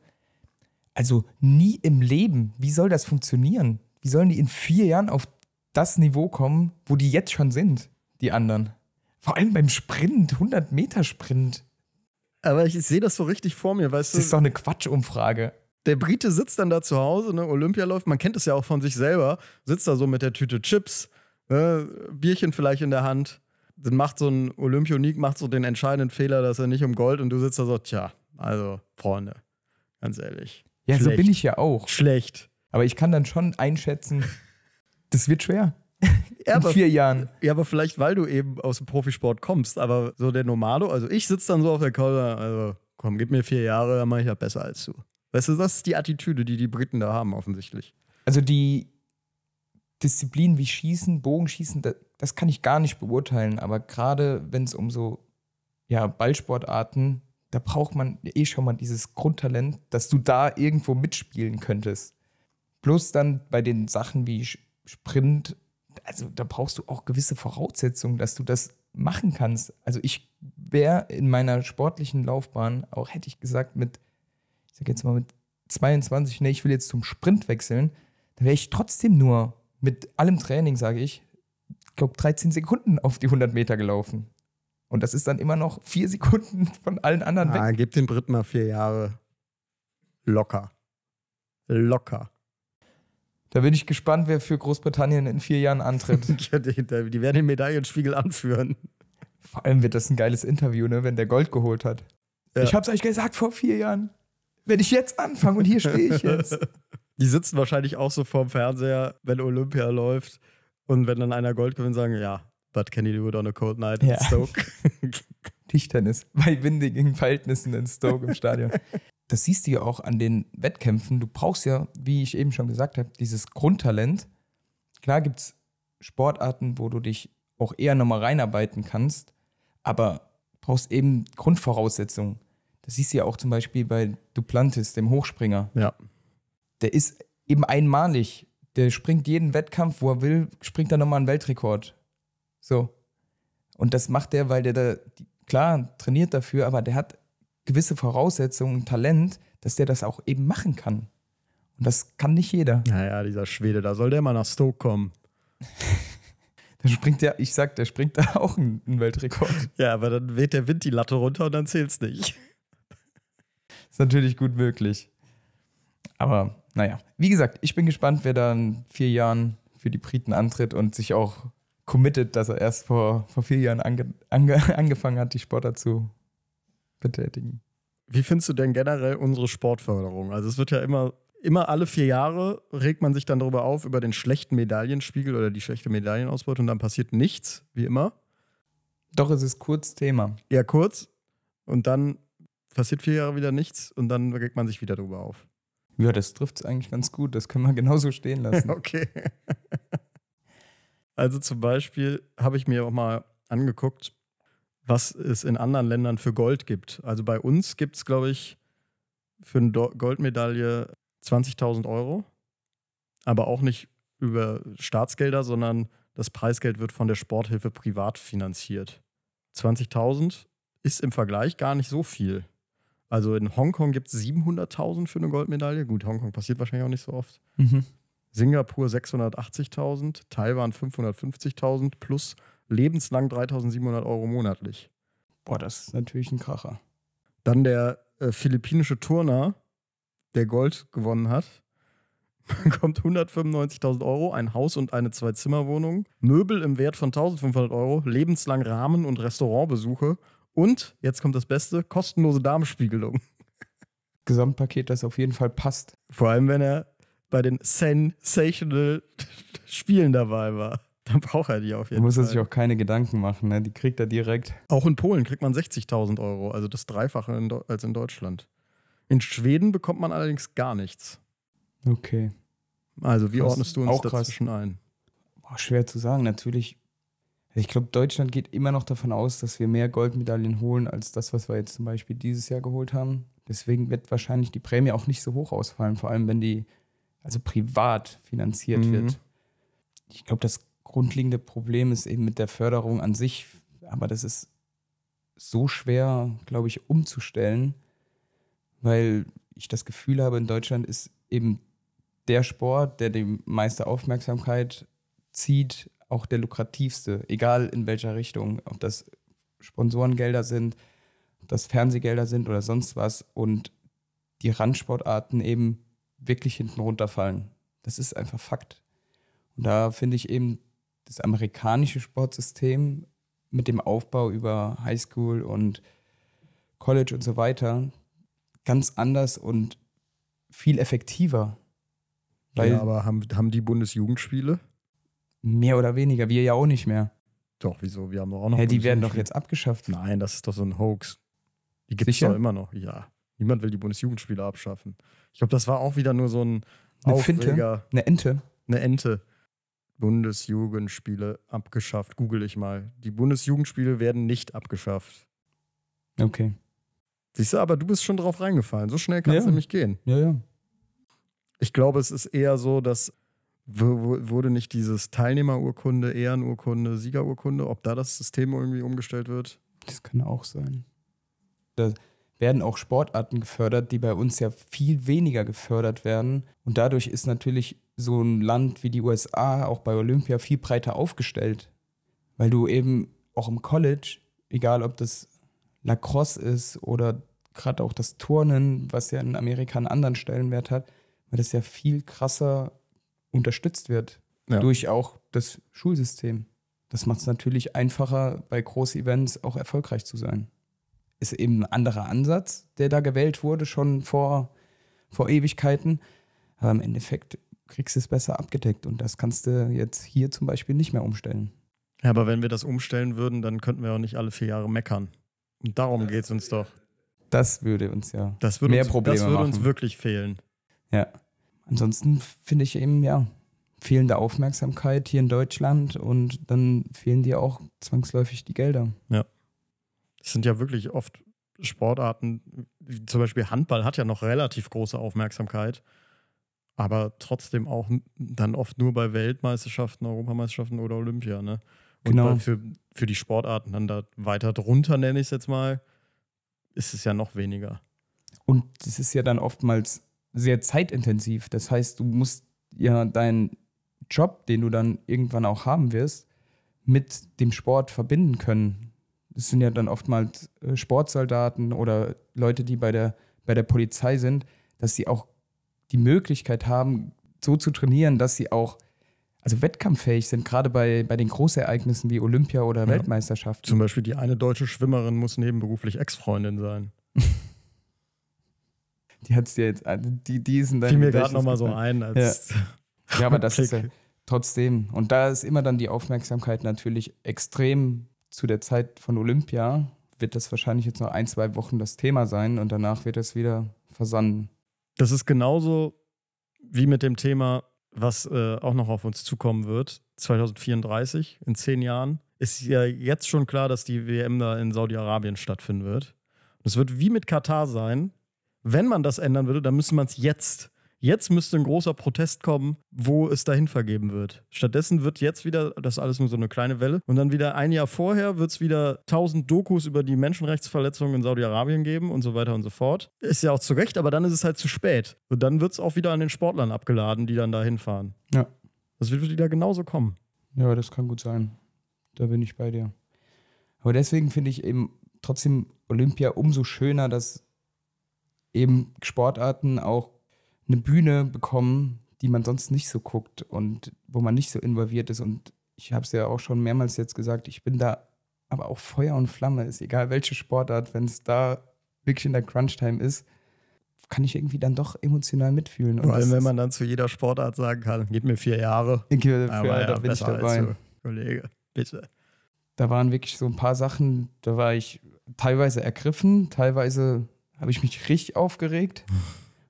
Also nie im Leben. Wie soll das funktionieren? Wie sollen die in vier Jahren auf das Niveau kommen, wo die jetzt schon sind, die anderen? Vor allem beim Sprint, 100 Meter Sprint. Aber ich sehe das so richtig vor mir, weißt das du. Das ist doch eine Quatschumfrage der Brite sitzt dann da zu Hause, ne, Olympia läuft, man kennt es ja auch von sich selber, sitzt da so mit der Tüte Chips, ne, Bierchen vielleicht in der Hand, dann macht so ein Olympionik, macht so den entscheidenden Fehler, dass er nicht um Gold und du sitzt da so, tja, also Freunde, ganz ehrlich. Ja, schlecht. so bin ich ja auch. Schlecht. Aber ich kann dann schon einschätzen, das wird schwer. Ja, in aber, vier Jahren. Ja, aber vielleicht, weil du eben aus dem Profisport kommst, aber so der Nomado, also ich sitze dann so auf der Couch, also komm, gib mir vier Jahre, dann mache ich ja besser als du. Weißt du, das ist die Attitüde, die die Briten da haben, offensichtlich. Also die Disziplinen wie Schießen, Bogenschießen, das, das kann ich gar nicht beurteilen, aber gerade wenn es um so ja, Ballsportarten, da braucht man eh schon mal dieses Grundtalent, dass du da irgendwo mitspielen könntest. Plus dann bei den Sachen wie Sprint, also da brauchst du auch gewisse Voraussetzungen, dass du das machen kannst. Also ich wäre in meiner sportlichen Laufbahn auch, hätte ich gesagt, mit ich sag jetzt mal mit 22, nee, ich will jetzt zum Sprint wechseln, dann wäre ich trotzdem nur mit allem Training, sage ich, ich glaube 13 Sekunden auf die 100 Meter gelaufen. Und das ist dann immer noch vier Sekunden von allen anderen ah, weg. Gib den Briten mal vier Jahre. Locker. Locker. Da bin ich gespannt, wer für Großbritannien in vier Jahren antritt. die, die, werden den Medaillenspiegel anführen. Vor allem wird das ein geiles Interview, ne, wenn der Gold geholt hat. Ja. Ich hab's euch gesagt vor vier Jahren wenn ich jetzt anfange und hier stehe ich jetzt. Die sitzen wahrscheinlich auch so vorm Fernseher, wenn Olympia läuft und wenn dann einer Gold gewinnt, sagen, ja, but can you do it on a cold night in Stoke? Tischtennis bei windigen Verhältnissen in Stoke im Stadion. Das siehst du ja auch an den Wettkämpfen. Du brauchst ja, wie ich eben schon gesagt habe, dieses Grundtalent. Klar gibt es Sportarten, wo du dich auch eher nochmal reinarbeiten kannst, aber brauchst eben Grundvoraussetzungen. Das siehst du ja auch zum Beispiel bei Duplantis, dem Hochspringer. Ja. Der ist eben einmalig. Der springt jeden Wettkampf, wo er will, springt er nochmal einen Weltrekord. So. Und das macht der, weil der da, klar, trainiert dafür, aber der hat gewisse Voraussetzungen, Talent, dass der das auch eben machen kann. Und das kann nicht jeder. Naja, dieser Schwede, da soll der mal nach Stoke kommen. dann springt der, ich sag, der springt da auch einen Weltrekord. Ja, aber dann weht der Wind die Latte runter und dann zählt's nicht. Ist natürlich gut möglich. Aber naja, wie gesagt, ich bin gespannt, wer da in vier Jahren für die Briten antritt und sich auch committet, dass er erst vor, vor vier Jahren ange, ange, angefangen hat, die Sportler zu betätigen. Wie findest du denn generell unsere Sportförderung? Also es wird ja immer, immer alle vier Jahre regt man sich dann darüber auf, über den schlechten Medaillenspiegel oder die schlechte Medaillenausbeute und dann passiert nichts, wie immer. Doch, es ist kurz Thema. Ja, kurz. Und dann passiert vier Jahre wieder nichts und dann regt man sich wieder drüber auf. Ja, das trifft es eigentlich ganz gut. Das können wir genauso stehen lassen. okay. also zum Beispiel habe ich mir auch mal angeguckt, was es in anderen Ländern für Gold gibt. Also bei uns gibt es, glaube ich, für eine Goldmedaille 20.000 Euro, aber auch nicht über Staatsgelder, sondern das Preisgeld wird von der Sporthilfe privat finanziert. 20.000 ist im Vergleich gar nicht so viel. Also in Hongkong gibt es 700.000 für eine Goldmedaille. Gut, Hongkong passiert wahrscheinlich auch nicht so oft. Mhm. Singapur 680.000, Taiwan 550.000 plus lebenslang 3.700 Euro monatlich. Boah, das ist natürlich ein Kracher. Dann der äh, philippinische Turner, der Gold gewonnen hat, bekommt 195.000 Euro, ein Haus und eine Zwei-Zimmer-Wohnung, Möbel im Wert von 1.500 Euro, lebenslang Rahmen- und Restaurantbesuche und, jetzt kommt das Beste, kostenlose Darmspiegelung. Gesamtpaket, das auf jeden Fall passt. Vor allem, wenn er bei den Sensational Spielen dabei war. Dann braucht er die auf jeden Fall. Muss er sich auch keine Gedanken machen, ne? die kriegt er direkt. Auch in Polen kriegt man 60.000 Euro, also das Dreifache in als in Deutschland. In Schweden bekommt man allerdings gar nichts. Okay. Also, wie krass. ordnest du uns auch dazwischen krass. ein? Boah, schwer zu sagen. Natürlich ich glaube, Deutschland geht immer noch davon aus, dass wir mehr Goldmedaillen holen als das, was wir jetzt zum Beispiel dieses Jahr geholt haben. Deswegen wird wahrscheinlich die Prämie auch nicht so hoch ausfallen, vor allem wenn die also privat finanziert mhm. wird. Ich glaube, das grundlegende Problem ist eben mit der Förderung an sich, aber das ist so schwer, glaube ich, umzustellen, weil ich das Gefühl habe, in Deutschland ist eben der Sport, der die meiste Aufmerksamkeit zieht, auch der lukrativste, egal in welcher Richtung, ob das Sponsorengelder sind, ob das Fernsehgelder sind oder sonst was und die Randsportarten eben wirklich hinten runterfallen. Das ist einfach Fakt. Und da finde ich eben das amerikanische Sportsystem mit dem Aufbau über Highschool und College und so weiter ganz anders und viel effektiver. ja, aber haben, haben die Bundesjugendspiele? Mehr oder weniger, wir ja auch nicht mehr. Doch, wieso? Wir haben doch auch noch. Hä, die werden doch jetzt abgeschafft. Nein, das ist doch so ein Hoax. Die gibt es doch immer noch, ja. Niemand will die Bundesjugendspiele abschaffen. Ich glaube, das war auch wieder nur so ein eine Aufreger. Finte, eine Ente. Eine Ente. Bundesjugendspiele abgeschafft. Google ich mal. Die Bundesjugendspiele werden nicht abgeschafft. Okay. Siehst du, aber du bist schon drauf reingefallen. So schnell kann es ja. nämlich gehen. Ja, ja. Ich glaube, es ist eher so, dass wurde nicht dieses Teilnehmerurkunde, Ehrenurkunde, Siegerurkunde, ob da das System irgendwie umgestellt wird? Das kann auch sein. Da werden auch Sportarten gefördert, die bei uns ja viel weniger gefördert werden. Und dadurch ist natürlich so ein Land wie die USA auch bei Olympia viel breiter aufgestellt. Weil du eben auch im College, egal ob das Lacrosse ist oder gerade auch das Turnen, was ja in Amerika einen anderen Stellenwert hat, weil das ja viel krasser unterstützt wird ja. durch auch das Schulsystem. Das macht es natürlich einfacher, bei Groß-Events auch erfolgreich zu sein. Ist eben ein anderer Ansatz, der da gewählt wurde, schon vor, vor Ewigkeiten. Aber im Endeffekt kriegst du es besser abgedeckt und das kannst du jetzt hier zum Beispiel nicht mehr umstellen. Ja, aber wenn wir das umstellen würden, dann könnten wir auch nicht alle vier Jahre meckern. Und darum geht es uns doch. Das würde uns ja das würde mehr uns, Probleme Das würde machen. uns wirklich fehlen. Ja ansonsten finde ich eben, ja, fehlende Aufmerksamkeit hier in Deutschland und dann fehlen dir auch zwangsläufig die Gelder. Ja. Es sind ja wirklich oft Sportarten, zum Beispiel Handball hat ja noch relativ große Aufmerksamkeit, aber trotzdem auch dann oft nur bei Weltmeisterschaften, Europameisterschaften oder Olympia. Ne? Und genau. für, für die Sportarten dann da weiter drunter, nenne ich es jetzt mal, ist es ja noch weniger. Und es ist ja dann oftmals sehr zeitintensiv. Das heißt, du musst ja deinen Job, den du dann irgendwann auch haben wirst, mit dem Sport verbinden können. Das sind ja dann oftmals äh, Sportsoldaten oder Leute, die bei der, bei der Polizei sind, dass sie auch die Möglichkeit haben, so zu trainieren, dass sie auch also wettkampffähig sind, gerade bei, bei den Großereignissen wie Olympia oder ja. Weltmeisterschaften. Zum Beispiel die eine deutsche Schwimmerin muss nebenberuflich Ex-Freundin sein. Die hat es dir jetzt, also die, die sind dann. Fiel mir gerade nochmal so ein. Als ja. ja, aber das ist ja trotzdem. Und da ist immer dann die Aufmerksamkeit natürlich extrem zu der Zeit von Olympia. Wird das wahrscheinlich jetzt noch ein, zwei Wochen das Thema sein und danach wird es wieder versanden. Das ist genauso wie mit dem Thema, was äh, auch noch auf uns zukommen wird, 2034, in zehn Jahren, ist ja jetzt schon klar, dass die WM da in Saudi-Arabien stattfinden wird. Und es wird wie mit Katar sein, wenn man das ändern würde, dann müsste man es jetzt. Jetzt müsste ein großer Protest kommen, wo es dahin vergeben wird. Stattdessen wird jetzt wieder, das ist alles nur so eine kleine Welle, und dann wieder ein Jahr vorher wird es wieder tausend Dokus über die Menschenrechtsverletzungen in Saudi-Arabien geben und so weiter und so fort. Ist ja auch zu Recht, aber dann ist es halt zu spät. Und dann wird es auch wieder an den Sportlern abgeladen, die dann also da hinfahren. Ja. Das wird wieder genauso kommen. Ja, das kann gut sein. Da bin ich bei dir. Aber deswegen finde ich eben trotzdem Olympia umso schöner, dass eben Sportarten auch eine Bühne bekommen, die man sonst nicht so guckt und wo man nicht so involviert ist. Und ich habe es ja auch schon mehrmals jetzt gesagt, ich bin da aber auch Feuer und Flamme ist, egal welche Sportart, wenn es da wirklich in der Crunch-Time ist, kann ich irgendwie dann doch emotional mitfühlen. Vor allem, wenn man dann zu jeder Sportart sagen kann, gib mir vier Jahre. Ich, für, aber ja, da bin ich dabei. Kollege, bitte. Da waren wirklich so ein paar Sachen, da war ich teilweise ergriffen, teilweise habe ich mich richtig aufgeregt.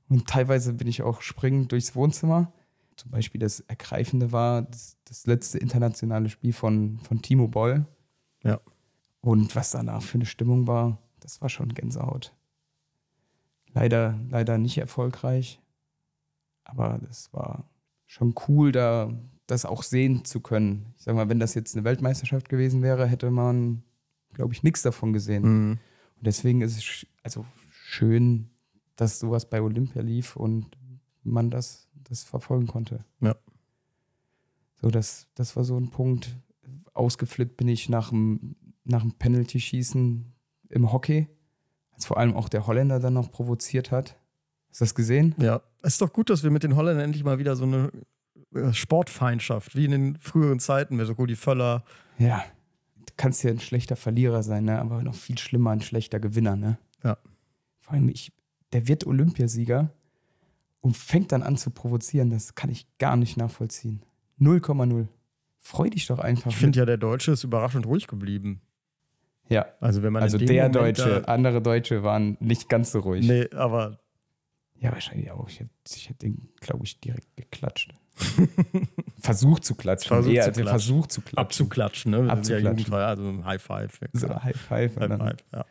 Und teilweise bin ich auch springend durchs Wohnzimmer. Zum Beispiel das Ergreifende war das, das letzte internationale Spiel von, von Timo Boll. Ja. Und was danach für eine Stimmung war, das war schon Gänsehaut. Leider, leider nicht erfolgreich. Aber das war schon cool, da das auch sehen zu können. Ich sag mal, wenn das jetzt eine Weltmeisterschaft gewesen wäre, hätte man, glaube ich, nichts davon gesehen. Mhm. Und deswegen ist es, also schön, dass sowas bei Olympia lief und man das, das verfolgen konnte. Ja. So, das, das war so ein Punkt. Ausgeflippt bin ich nach dem, nach dem Penalty-Schießen im Hockey, als vor allem auch der Holländer dann noch provoziert hat. Hast du das gesehen? Ja, es ist doch gut, dass wir mit den Holländern endlich mal wieder so eine äh, Sportfeindschaft, wie in den früheren Zeiten mit so Rudi Völler. Ja, du kannst ja ein schlechter Verlierer sein, ne? aber noch viel schlimmer ein schlechter Gewinner. Ne? Ja. Vor allem, ich, der wird Olympiasieger und fängt dann an zu provozieren. Das kann ich gar nicht nachvollziehen. 0,0. Freu dich doch einfach. Ich finde ja, der Deutsche ist überraschend ruhig geblieben. Ja. Also, wenn man also der Moment Deutsche, da, andere Deutsche waren nicht ganz so ruhig. Nee, aber. Ja, wahrscheinlich auch. Ich hätte, ich hätte den, glaube ich, direkt geklatscht. Versucht zu klatschen. Versucht eher, zu klatschen. Versuch zu klatschen. Abzuklatschen, ne? Abzuklatschen. Ja, also High Five. Ja, so, High Five. High Five, ja.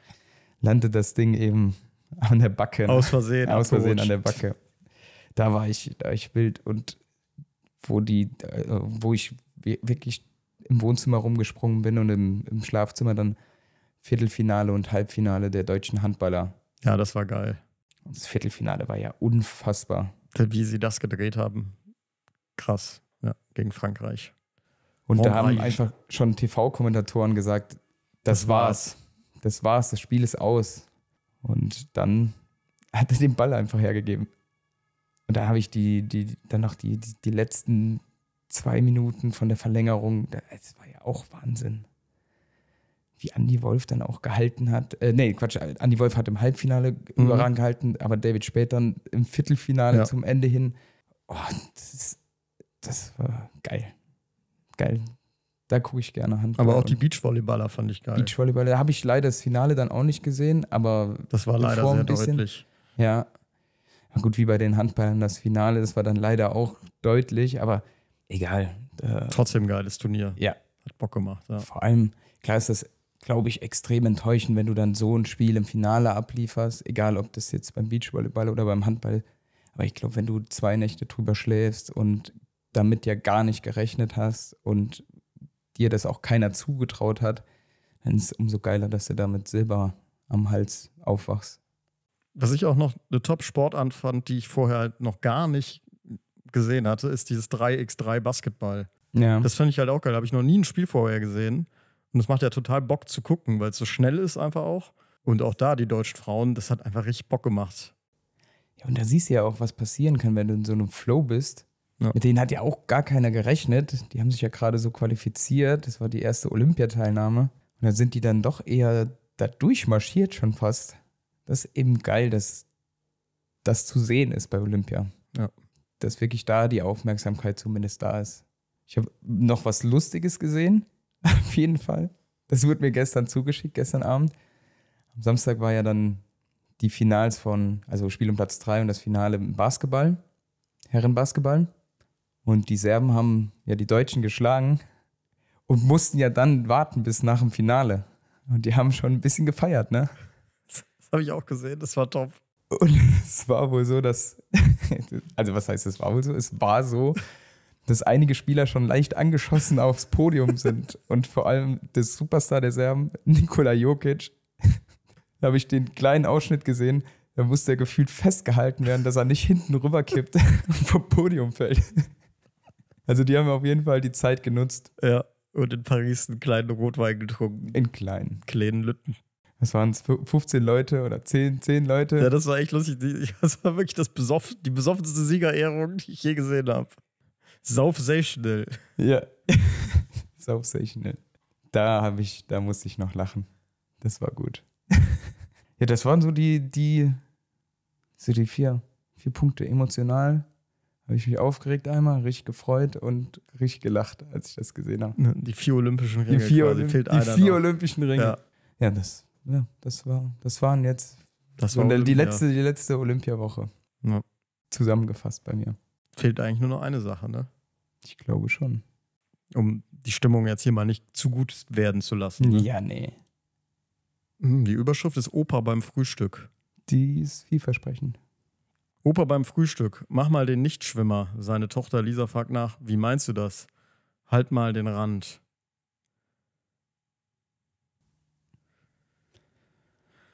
Landet das Ding eben an der Backe. Ne? Aus Versehen. Aus Versehen an der Backe. Da war ich, da ich wild und wo die, äh, wo ich wirklich im Wohnzimmer rumgesprungen bin und im, im Schlafzimmer dann Viertelfinale und Halbfinale der deutschen Handballer. Ja, das war geil. das Viertelfinale war ja unfassbar. Wie sie das gedreht haben. Krass. Ja, gegen Frankreich. Und Warum da haben einfach schon TV-Kommentatoren gesagt, das, das war's. war's. Das war's, das Spiel ist aus. Und dann hat er den Ball einfach hergegeben. Und da habe ich die, die, dann noch die, die, die, letzten zwei Minuten von der Verlängerung, das war ja auch Wahnsinn. Wie Andy Wolf dann auch gehalten hat. Äh, nee, Quatsch, Andy Wolf hat im Halbfinale mhm. überragend gehalten, aber David später im Viertelfinale ja. zum Ende hin. Oh, das, das war geil. Geil. Da gucke ich gerne Handball. Aber auch die Beachvolleyballer fand ich geil. Beachvolleyballer, da habe ich leider das Finale dann auch nicht gesehen, aber. Das war leider sehr deutlich. Ja. Na gut, wie bei den Handballern das Finale, das war dann leider auch deutlich, aber egal. Äh, Trotzdem geiles Turnier. Ja. Hat Bock gemacht. Ja. Vor allem, klar ist das, glaube ich, extrem enttäuschend, wenn du dann so ein Spiel im Finale ablieferst, egal ob das jetzt beim Beachvolleyball oder beim Handball. Aber ich glaube, wenn du zwei Nächte drüber schläfst und damit ja gar nicht gerechnet hast und dir das auch keiner zugetraut hat, dann ist es umso geiler, dass du da mit Silber am Hals aufwachst. Was ich auch noch eine Top-Sportart fand, die ich vorher halt noch gar nicht gesehen hatte, ist dieses 3x3 Basketball. Ja. Das finde ich halt auch geil. Habe ich noch nie ein Spiel vorher gesehen. Und es macht ja total Bock zu gucken, weil es so schnell ist einfach auch. Und auch da, die deutschen Frauen, das hat einfach richtig Bock gemacht. Ja, und da siehst du ja auch, was passieren kann, wenn du in so einem Flow bist. Ja. Mit denen hat ja auch gar keiner gerechnet. Die haben sich ja gerade so qualifiziert. Das war die erste Olympiateilnahme. Und dann sind die dann doch eher da durchmarschiert schon fast. Das ist eben geil, dass das zu sehen ist bei Olympia. Ja. Dass wirklich da die Aufmerksamkeit zumindest da ist. Ich habe noch was Lustiges gesehen, auf jeden Fall. Das wurde mir gestern zugeschickt, gestern Abend. Am Samstag war ja dann die Finals von, also Spiel um Platz 3 und das Finale im Basketball, Herrenbasketball. Und die Serben haben ja die Deutschen geschlagen und mussten ja dann warten bis nach dem Finale. Und die haben schon ein bisschen gefeiert, ne? Das, habe ich auch gesehen, das war top. Und es war wohl so, dass. Also, was heißt es war wohl so? Es war so, dass einige Spieler schon leicht angeschossen aufs Podium sind. Und vor allem der Superstar der Serben, Nikola Jokic, da habe ich den kleinen Ausschnitt gesehen. Da musste er gefühlt festgehalten werden, dass er nicht hinten rüberkippt und vom Podium fällt. Also die haben auf jeden Fall die Zeit genutzt. Ja. Und in Paris einen kleinen Rotwein getrunken. In kleinen. Kleinen Lütten. Das waren 15 Leute oder 10, 10 Leute. Ja, das war echt lustig. Das war wirklich das besoffen, die besoffenste Siegerehrung, die ich je gesehen habe. Saufsational. Ja. Saufsational. Da habe ich, da musste ich noch lachen. Das war gut. ja, das waren so die, die, so die vier, vier Punkte. Emotional, habe ich mich aufgeregt einmal, richtig gefreut und richtig gelacht, als ich das gesehen habe. Ne, die vier Olympischen Ringe. Die vier, Olymp die vier Olympischen Ringe. Ja, ja das, ja, das, war, das waren jetzt das war Olympia. die letzte, die letzte Olympiawoche. Ja. Zusammengefasst bei mir. Fehlt eigentlich nur noch eine Sache, ne? Ich glaube schon. Um die Stimmung jetzt hier mal nicht zu gut werden zu lassen. Ne? Ja, nee. Hm, die Überschrift ist Opa beim Frühstück. Die ist vielversprechend. Opa beim Frühstück, mach mal den Nichtschwimmer. Seine Tochter Lisa fragt nach, wie meinst du das? Halt mal den Rand.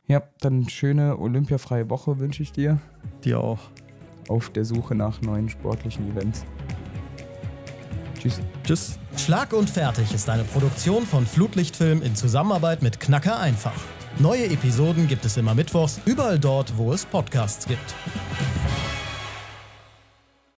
Ja, dann schöne olympiafreie Woche wünsche ich dir. Dir auch. Auf der Suche nach neuen sportlichen Events. Tschüss. Tschüss. Schlag und Fertig ist eine Produktion von Flutlichtfilm in Zusammenarbeit mit Knacker einfach. Neue Episoden gibt es immer mittwochs, überall dort, wo es Podcasts gibt.